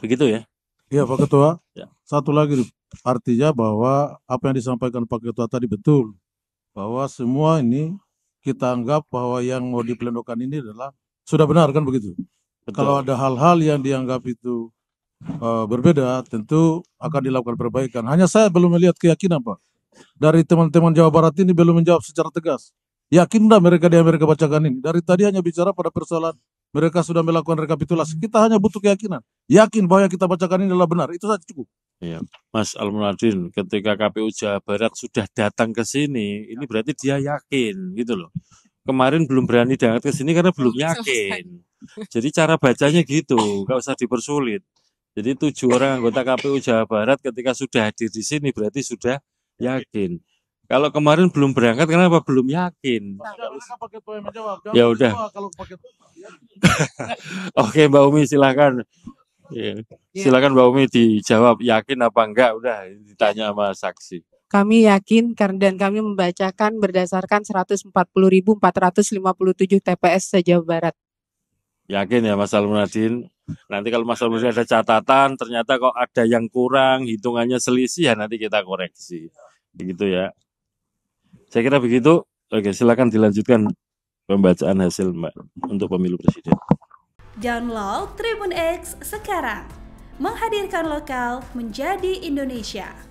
begitu ya Iya Pak Ketua. Ya. Satu lagi artinya bahwa apa yang disampaikan Pak Ketua tadi betul bahwa semua ini kita anggap bahwa yang mau dipelenokan ini adalah sudah benar kan begitu. Betul. Kalau ada hal-hal yang dianggap itu uh, berbeda, tentu akan dilakukan perbaikan. Hanya saya belum melihat keyakinan Pak dari teman-teman Jawa Barat ini belum menjawab secara tegas. Yakin nggak mereka di Amerika bacakan ini? Dari tadi hanya bicara pada persoalan mereka sudah melakukan rekapitulasi. Kita hanya butuh keyakinan. Yakin bahwa yang kita bacakan ini adalah benar. Itu saja cukup. Ya. Mas al munadin ketika KPU Jawa Barat sudah datang ke sini, ini berarti dia yakin gitu loh. Kemarin belum berani datang ke sini karena belum yakin. Jadi cara bacanya gitu, nggak usah dipersulit. Jadi tujuh orang anggota KPU Jawa Barat ketika sudah hadir di sini berarti sudah yakin. Kalau kemarin belum berangkat kenapa belum yakin? Nah, ya udah. Oke Mbak Umi silakan. Iya. Iya. Silakan Mbak Umi dijawab yakin apa enggak udah ditanya sama saksi. Kami yakin karena dan kami membacakan berdasarkan 140.457 TPS se-Jawa Barat. Yakin ya Mas Almunadin? Nanti kalau Mas Almunadin ada catatan, ternyata kok ada yang kurang, hitungannya selisih ya nanti kita koreksi. Begitu ya. Saya kira begitu. Oke, silakan dilanjutkan pembacaan hasil Mbak untuk pemilu presiden. Download Tribun X sekarang. Menghadirkan lokal menjadi Indonesia.